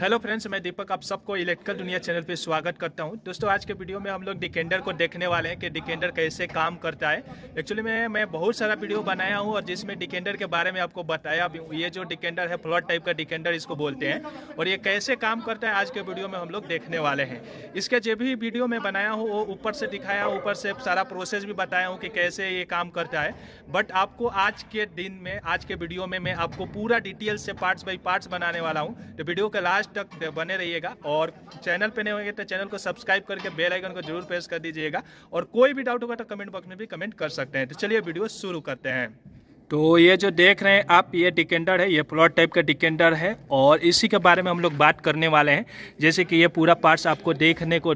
hello friends मैं दीपक आप सबको इलेक्ट्रिकल दुनिया चैनल पे स्वागत करता हूं दोस्तों आज के वीडियो में हम लोग डिकेंडर को देखने वाले हैं कि डिकेंडर कैसे काम करता है एक्चुअली मैं मैं बहुत सारा वीडियो बनाया हूं और जिसमें डिकेंडर के बारे में आपको बताया भी ये जो डिकेंडर है फ्लॉट टाइप का डिकेंडर इसको बोलते हैं और ये कैसे काम करता है आज के वीडियो में हम लोग देखने वाले हैं इसके जो भी वीडियो मैं बनाया हूँ वो ऊपर से दिखाया ऊपर से सारा प्रोसेस भी बताया हूँ कि कैसे ये काम करता है बट आपको आज के दिन में आज के वीडियो में मैं आपको पूरा डिटेल्स से पार्ट्स बाई पार्ट्स बनाने वाला हूँ तो वीडियो का लास्ट लास्ट तक बने रहिएगा और चैनल पे नहीं होंगे तो चैनल को सब्सक्राइब करके बेल आइकन को जरूर प्रेस कर दीजिएगा और कोई भी डाउट होगा तो कमेंट बॉक्स में भी कमेंट कर सकते हैं तो चलिए वीडियो शुरू करते हैं तो ये जो देख रहे हैं आप ये डिकेंडर है ये प्लॉट टाइप का डिकेंडर है और इसी के बारे में हम लोग बात करने वाले हैं जैसे कि ये पूरा पार्ट्स आपको देखने को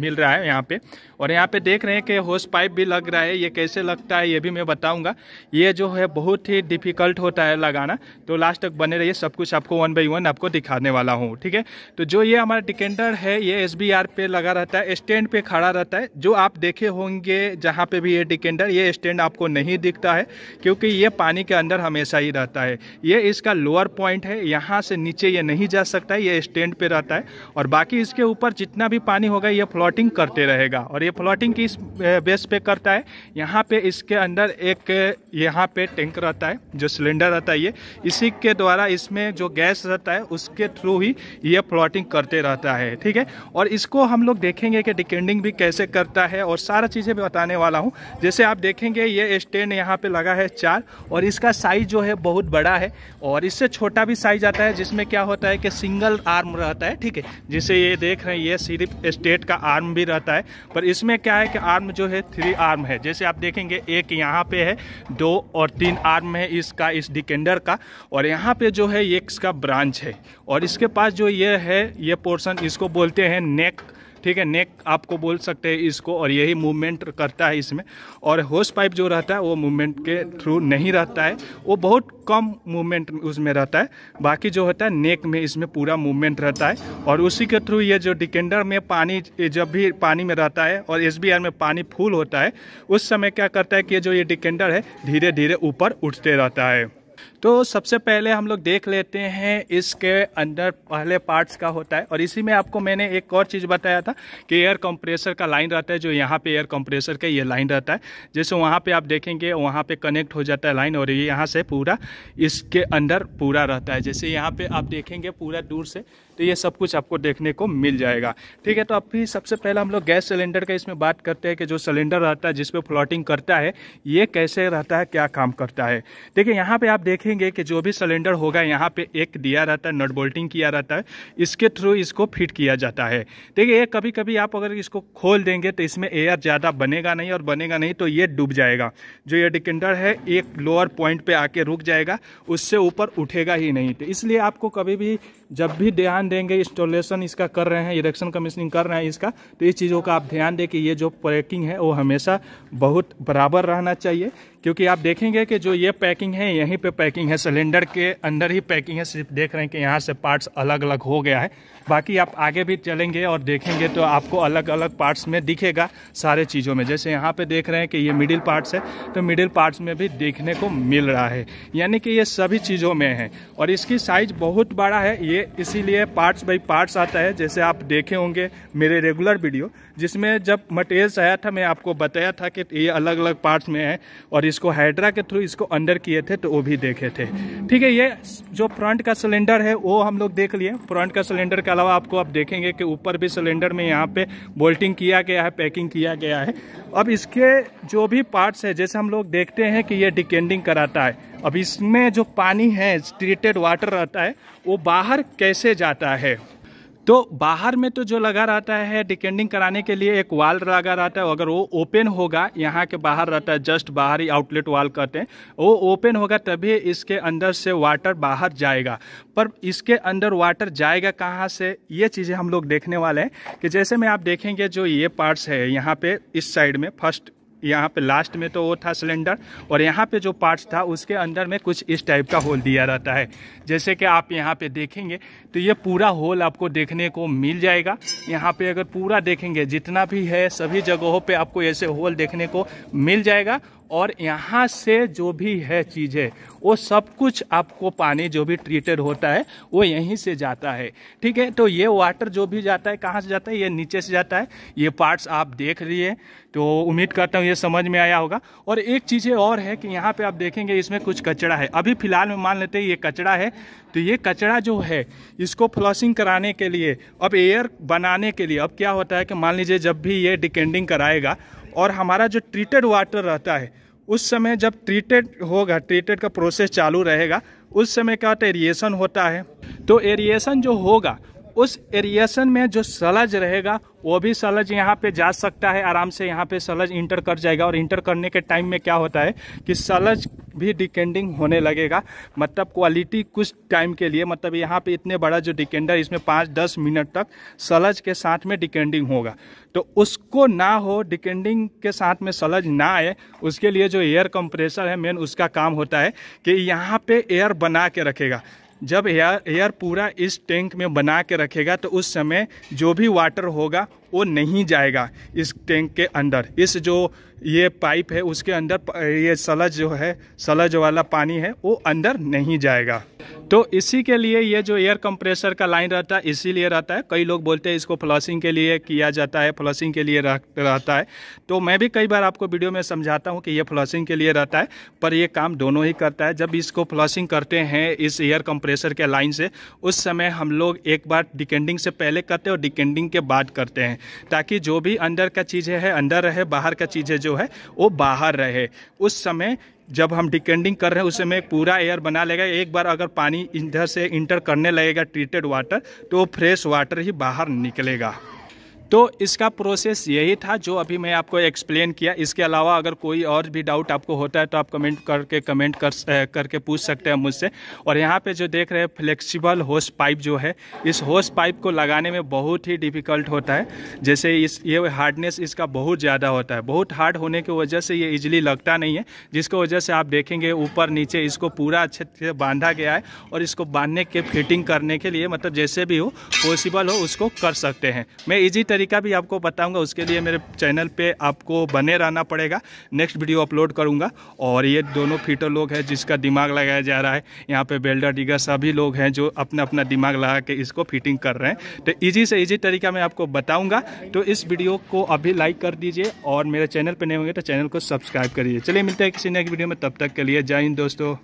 मिल रहा है यहाँ पे और यहाँ पे देख रहे हैं कि होस पाइप भी लग रहा है ये कैसे लगता है ये भी मैं बताऊंगा ये जो है बहुत ही डिफिकल्ट होता है लगाना तो लास्ट तक बने रहिए सब कुछ आपको वन बाई वन आपको दिखाने वाला हूँ ठीक है तो जो ये हमारा डिकेंडर है ये एस पे लगा रहता है स्टैंड पे खड़ा रहता है जो आप देखे होंगे जहाँ पे भी ये डिकेंडर ये स्टैंड आपको नहीं दिखता है क्योंकि ये पानी के अंदर हमेशा ही रहता है ये इसका लोअर पॉइंट है यहाँ से नीचे ये नहीं जा सकता है ये स्टैंड पे रहता है और बाकी इसके ऊपर जितना भी पानी होगा ये फ्लोटिंग करते रहेगा और ये फ्लोटिंग किस बेस पे करता है यहाँ पे इसके अंदर एक यहाँ पे टैंक रहता है जो सिलेंडर रहता है ये इसी के द्वारा इसमें जो गैस रहता है उसके थ्रू ही ये फ्लोटिंग करते रहता है ठीक है और इसको हम लोग देखेंगे कि डिकेंडिंग भी कैसे करता है और सारा चीज़ें बताने वाला हूँ जैसे आप देखेंगे ये स्टैंड यहाँ पर लगा है चार और इसका साइज़ जो है बहुत बड़ा है और इससे छोटा भी साइज आता है जिसमें क्या होता है कि सिंगल आर्म रहता है ठीक है जिसे ये देख रहे हैं ये सिर्फ स्टेट का आर्म भी रहता है पर इसमें क्या है कि आर्म जो है थ्री आर्म है जैसे आप देखेंगे एक यहाँ पे है दो और तीन आर्म है इसका इस डिकेंडर का और यहाँ पे जो है ये इसका ब्रांच है और इसके पास जो ये है ये पोर्सन इसको बोलते हैं नेक ठीक है नेक आपको बोल सकते हैं इसको और यही मूवमेंट करता है इसमें और होश पाइप जो रहता है वो मूवमेंट के थ्रू नहीं रहता है वो बहुत कम मूवमेंट उसमें रहता है बाकी जो होता है नेक में इसमें पूरा मूवमेंट रहता है और उसी के थ्रू ये जो डिकेंडर में पानी जब भी पानी में रहता है और एस में पानी फुल होता है उस समय क्या करता है कि जो ये डिकेंडर है धीरे धीरे ऊपर उठते रहता है तो सबसे पहले हम लोग देख लेते हैं इसके अंदर पहले पार्ट्स का होता है और इसी में आपको मैंने एक और चीज़ बताया था कि एयर कंप्रेसर का लाइन रहता है जो यहाँ पे एयर कंप्रेसर का ये लाइन रहता है जैसे वहाँ पे आप देखेंगे वहाँ पे कनेक्ट हो जाता है लाइन और ये यहाँ से पूरा इसके अंदर पूरा रहता है जैसे यहाँ पर आप देखेंगे पूरा दूर से तो ये सब कुछ आपको देखने को मिल जाएगा ठीक है तो अब भी सबसे पहले हम लोग गैस सिलेंडर का इसमें बात करते हैं कि जो सिलेंडर रहता है जिसपे फ्लोटिंग करता है ये कैसे रहता है क्या काम करता है देखिए यहाँ पर आप देखेंगे कि जो भी सिलेंडर होगा यहाँ पे एक दिया रहता है नट बोल्टिंग किया रहता है इसके थ्रू इसको फिट किया जाता है देखिए ये कभी कभी आप अगर इसको खोल देंगे तो इसमें एयर ज़्यादा बनेगा नहीं और बनेगा नहीं तो ये डूब जाएगा जो ये डिकेंडर है एक लोअर पॉइंट पर आके रुक जाएगा उससे ऊपर उठेगा ही नहीं तो इसलिए आपको कभी भी जब भी ध्यान देंगे इंस्टॉलेशन इसका कर रहे हैं इलेक्शन कमीशनिंग कर रहे हैं इसका तो इस चीज़ों का आप ध्यान दें कि ये जो पैकिंग है वो हमेशा बहुत बराबर रहना चाहिए क्योंकि आप देखेंगे कि जो ये पैकिंग है यहीं पे पैकिंग है सिलेंडर के अंदर ही पैकिंग है सिर्फ देख रहे हैं कि यहाँ से पार्ट्स अलग अलग हो गया है बाकी आप आगे भी चलेंगे और देखेंगे तो आपको अलग अलग पार्ट्स में दिखेगा सारे चीज़ों में जैसे यहाँ पे देख रहे हैं कि ये मिडिल पार्ट्स है तो मिडिल पार्ट्स में भी देखने को मिल रहा है यानी कि ये सभी चीज़ों में है और इसकी साइज बहुत बड़ा है ये इसीलिए पार्ट्स बाई पार्ट्स आता है जैसे आप देखे होंगे मेरे रेगुलर वीडियो जिसमें जब मटेरियल्स आया था मैं आपको बताया था कि ये अलग अलग पार्ट्स में है और इसको हाइड्रा के थ्रू इसको अंडर किए थे तो वो भी देखे थे ठीक है ये जो फ्रंट का सिलेंडर है वो हम लोग देख लिए फ्रंट का सिलेंडर के अलावा आपको आप देखेंगे कि ऊपर भी सिलेंडर में यहाँ पे बोल्टिंग किया गया है पैकिंग किया गया है अब इसके जो भी पार्ट्स है जैसे हम लोग देखते हैं कि ये डिकेंडिंग कराता है अब इसमें जो पानी है ट्रीटेड वाटर रहता है वो बाहर कैसे जाता है तो बाहर में तो जो लगा रहता है डिकेंडिंग कराने के लिए एक वाल लगा रहता है अगर वो ओपन होगा यहाँ के बाहर रहता है जस्ट बाहरी आउटलेट वाल कहते हैं वो ओपन होगा तभी इसके अंदर से वाटर बाहर जाएगा पर इसके अंदर वाटर जाएगा कहाँ से ये चीज़ें हम लोग देखने वाले हैं कि जैसे में आप देखेंगे जो ये पार्ट्स है यहाँ पे इस साइड में फर्स्ट यहाँ पे लास्ट में तो वो था सिलेंडर और यहाँ पे जो पार्ट्स था उसके अंदर में कुछ इस टाइप का होल दिया रहता है जैसे कि आप यहाँ पे देखेंगे तो ये पूरा होल आपको देखने को मिल जाएगा यहाँ पे अगर पूरा देखेंगे जितना भी है सभी जगहों पे आपको ऐसे होल देखने को मिल जाएगा और यहाँ से जो भी है चीज़ें वो सब कुछ आपको पानी जो भी ट्रीटेड होता है वो यहीं से जाता है ठीक है तो ये वाटर जो भी जाता है कहाँ से जाता है ये नीचे से जाता है ये पार्ट्स आप देख है तो उम्मीद करता हूँ ये समझ में आया होगा और एक चीज़ें और है कि यहाँ पे आप देखेंगे इसमें कुछ कचरा है अभी फिलहाल में मान लेते हैं ये कचरा है तो ये कचरा जो है इसको फ्लॉसिंग कराने के लिए अब एयर बनाने के लिए अब क्या होता है कि मान लीजिए जब भी ये डिकेंडिंग कराएगा और हमारा जो ट्रीटेड वाटर रहता है उस समय जब ट्रीटेड होगा ट्रीटेड का प्रोसेस चालू रहेगा उस समय का एरिएशन तो होता है तो एरिएशन जो होगा उस एरिएशन में जो सलज रहेगा वो भी सलज यहाँ पे जा सकता है आराम से यहाँ पे सलज इंटर कर जाएगा और इंटर करने के टाइम में क्या होता है कि सलज भी डिकेंडिंग होने लगेगा मतलब क्वालिटी कुछ टाइम के लिए मतलब यहाँ पे इतने बड़ा जो डिकेंडर इसमें पाँच दस मिनट तक सलज के साथ में डिकेंडिंग होगा तो उसको ना हो डिकेंडिंग के साथ में सलज ना आए उसके लिए जो एयर कंप्रेसर है मेन उसका काम होता है कि यहाँ पे एयर बना के रखेगा जब एयर एयर पूरा इस टैंक में बना के रखेगा तो उस समय जो भी वाटर होगा वो नहीं जाएगा इस टैंक के अंदर इस जो ये पाइप है उसके अंदर ये सलज जो है सलज वाला पानी है वो अंदर नहीं जाएगा तो इसी के लिए ये जो एयर कंप्रेसर का लाइन रहता है इसीलिए रहता है कई लोग बोलते हैं इसको फ्लॉसिंग के लिए किया जाता है फ्लॉसिंग के लिए रहता है तो मैं भी कई बार आपको वीडियो में समझाता हूँ कि ये फ्लॉसिंग के लिए रहता है पर ये काम दोनों ही करता है जब इसको फ्लॉसिंग करते हैं इस एयर कंप्रेसर के लाइन से उस समय हम लोग एक बार डिकेंडिंग से पहले करते हैं और डिकेंडिंग के बाद करते हैं ताकि जो भी अंदर का चीज़ें है अंदर रहे बाहर का चीज़ें जो है वो बाहर रहे उस समय जब हम डिकेंडिंग कर रहे हैं उस समय पूरा एयर बना लेगा एक बार अगर पानी इधर से इंटर करने लगेगा ट्रीटेड वाटर तो फ्रेश वाटर ही बाहर निकलेगा तो इसका प्रोसेस यही था जो अभी मैं आपको एक्सप्लेन किया इसके अलावा अगर कोई और भी डाउट आपको होता है तो आप कमेंट करके कमेंट कर करके पूछ सकते हैं मुझसे और यहाँ पे जो देख रहे हैं फ्लेक्सिबल होस पाइप जो है इस होस पाइप को लगाने में बहुत ही डिफ़िकल्ट होता है जैसे इस ये हार्डनेस इसका बहुत ज़्यादा होता है बहुत हार्ड होने की वजह से ये इजिली लगता नहीं है जिसकी वजह से आप देखेंगे ऊपर नीचे इसको पूरा अच्छे से बांधा गया है और इसको बांधने के फिटिंग करने के लिए मतलब जैसे भी हो पॉसिबल हो उसको कर सकते हैं मैं इजी तरीके तरीका भी आपको बताऊंगा उसके लिए मेरे चैनल पर आपको बने रहना पड़ेगा नेक्स्ट वीडियो अपलोड करूंगा और ये दोनों फीटर लोग हैं जिसका दिमाग लगाया जा रहा है यहाँ पर बेल्डर डिगर सभी लोग हैं जो अपना अपना दिमाग लगा के इसको फिटिंग कर रहे हैं तो ईजी से ईजी तरीका मैं आपको बताऊँगा तो इस वीडियो को अभी लाइक कर दीजिए और मेरे चैनल पर नहीं होंगे तो चैनल को सब्सक्राइब करिए चलिए मिलते हैं किसी नेक्स्ट वीडियो में तब तक के लिए जय हिंद दोस्तों